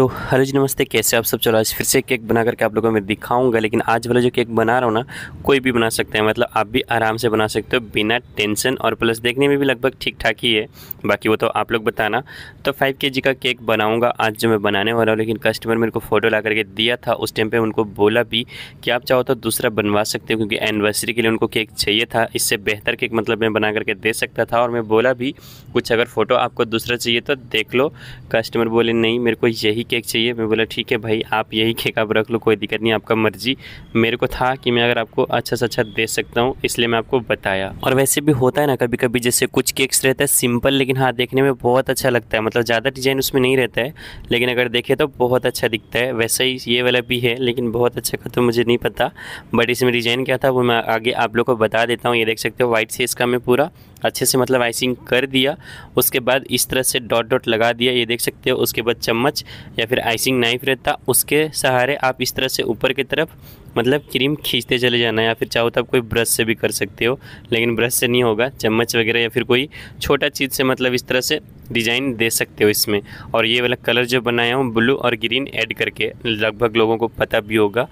तो हेलो जी नमस्ते कैसे आप सब चलो आज फिर से केक बना करके आप लोगों को मैं दिखाऊंगा लेकिन आज वाला जो केक बना रहा हूँ ना कोई भी बना सकते हैं मतलब आप भी आराम से बना सकते हो बिना टेंशन और प्लस देखने में भी लगभग ठीक ठाक ही है बाकी वो तो आप लोग बताना तो फाइव के का केक बनाऊँगा आज जो मैं बनाने वाला हूँ लेकिन कस्टमर मेरे को फ़ोटो ला करके दिया था उस टाइम पर उनको बोला भी कि आप चाहो तो दूसरा बनवा सकते हो क्योंकि एनिवर्सरी के लिए उनको केक चाहिए था इससे बेहतर केक मतलब मैं बना करके दे सकता था और मैं बोला भी कुछ अगर फ़ोटो आपको दूसरा चाहिए तो देख लो कस्टमर बोले नहीं मेरे को यही केक चाहिए मैं बोला ठीक है भाई आप यही केक आप रख लो कोई दिक्कत नहीं आपका मर्जी मेरे को था कि मैं अगर आपको अच्छा से अच्छा दे सकता हूँ इसलिए मैं आपको बताया और वैसे भी होता है ना कभी कभी जैसे कुछ केक्स रहता है सिंपल लेकिन हाँ देखने में बहुत अच्छा लगता है मतलब ज़्यादा डिजाइन उसमें नहीं रहता है लेकिन अगर देखे तो बहुत अच्छा दिखता है वैसे ही ये वाला भी है लेकिन बहुत अच्छा का तो मुझे नहीं पता बट इसमें डिजाइन क्या था वो मैं आगे आप लोग को बता देता हूँ ये देख सकते हो वाइट से इसका मैं पूरा अच्छे से मतलब आइसिंग कर दिया उसके बाद इस तरह से डॉट डॉट लगा दिया ये देख सकते हो उसके बाद चम्मच या फिर आइसिंग नाइफ रहता उसके सहारे आप इस तरह से ऊपर की तरफ मतलब क्रीम खींचते चले जाना या फिर चाहो तो आप कोई ब्रश से भी कर सकते हो लेकिन ब्रश से नहीं होगा चम्मच वगैरह या फिर कोई छोटा चीज़ से मतलब इस तरह से डिज़ाइन दे सकते हो इसमें और ये वाला कलर जो बनाया हूँ ब्लू और ग्रीन ऐड करके लगभग लोगों को पता भी होगा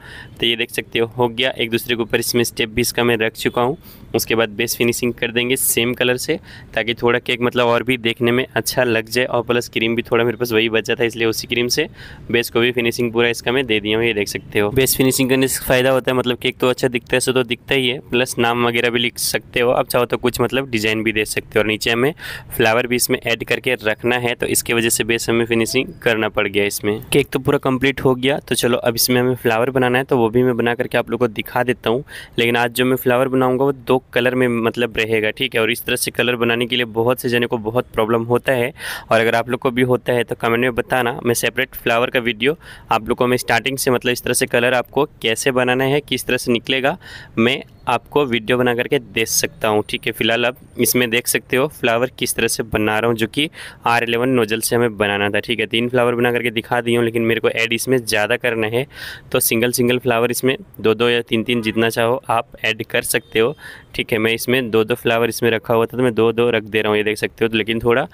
तो ये देख सकते हो हो गया एक दूसरे के ऊपर इसमें स्टेप भी इसका मैं रख चुका हूँ उसके बाद बेस फिनिशिंग कर देंगे सेम कलर से ताकि थोड़ा केक मतलब और भी देखने में अच्छा लग जाए और प्लस क्रीम भी थोड़ा मेरे पास वही बचा था इसलिए उसी क्रीम से बेस को भी फिनिशिंग पूरा इसका मैं दे दिया हूँ ये देख सकते हो बेस फिनिशिंग करने से फ़ायदा होता है मतलब केक तो अच्छा दिखता है सो तो दिखता ही है प्लस नाम वगैरह भी लिख सकते हो अब चाहो तो कुछ मतलब डिज़ाइन भी दे सकते हो और नीचे हमें फ्लावर भी इसमें ऐड करके रखना है तो इसकी वजह से बेस हमें फिनिशिंग करना पड़ गया इसमें केक तो पूरा कम्प्लीट हो गया तो चलो अब इसमें हमें फ्लावर बनाना है तो वो भी मैं बना करके आप लोग को दिखा देता हूँ लेकिन आज जो मैं फ्लावर बनाऊँगा वो दो कलर में मतलब रहेगा ठीक है और इस तरह से कलर बनाने के लिए बहुत से जने को बहुत प्रॉब्लम होता है और अगर आप लोग को भी होता है तो कमेंट में बताना मैं सेपरेट फ्लावर का वीडियो आप लोग को मैं स्टार्टिंग से मतलब इस तरह से कलर आपको कैसे बनाना है किस तरह से निकलेगा मैं आपको वीडियो बना करके दे सकता हूँ ठीक है फिलहाल आप इसमें देख सकते हो फ्लावर किस तरह से बना रहा हूँ जो कि आर एलेवन नोजल से हमें बनाना था ठीक है तीन फ्लावर बना करके दिखा दी हूँ लेकिन मेरे को ऐड इसमें ज़्यादा करना है तो सिंगल सिंगल फ्लावर इसमें दो दो या तीन तीन जितना चाहो आप ऐड कर सकते हो ठीक है मैं इसमें दो दो फ्लावर इसमें रखा हुआ था तो मैं दो दो रख दे रहा हूँ ये देख सकते हो तो लेकिन थोड़ा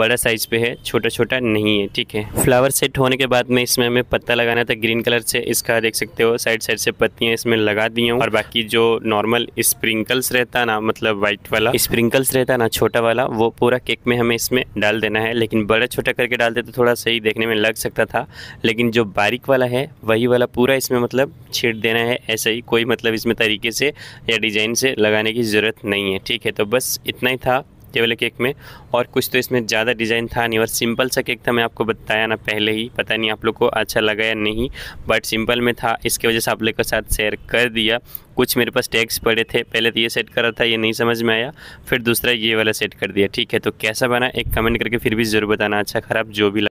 बड़ा साइज़ पे है छोटा छोटा नहीं है ठीक है फ्लावर सेट होने के बाद में इसमें हमें पत्ता लगाना था ग्रीन कलर से इसका देख सकते हो साइड साइड से पत्तियाँ इसमें लगा दी हूँ और बाकी जो नॉर्मल स्प्रिंकल्स रहता ना मतलब वाइट वाला स्प्रिंकल्स रहता ना छोटा वाला वो पूरा केक में हमें इसमें डाल देना है लेकिन बड़ा छोटा करके डाल देते तो थोड़ा सही देखने में लग सकता था लेकिन जो बारीक वाला है वही वाला पूरा इसमें मतलब छीट देना है ऐसे ही कोई मतलब इसमें तरीके से या डिज़ाइन से लगाने की ज़रूरत नहीं है ठीक है तो बस इतना ही था ये वाले केक में और कुछ तो इसमें ज़्यादा डिज़ाइन था नहीं और सिंपल सा केक था मैं आपको बताया ना पहले ही पता नहीं आप लोग को अच्छा लगा या नहीं बट सिंपल में था इसके वजह से आप लोग के साथ शेयर कर दिया कुछ मेरे पास टैग्स पड़े थे पहले तो ये सेट करा था ये नहीं समझ में आया फिर दूसरा ये वाला सेट कर दिया ठीक है तो कैसा बना एक कमेंट करके फिर भी ज़रूर बताना अच्छा ख़राब जो भी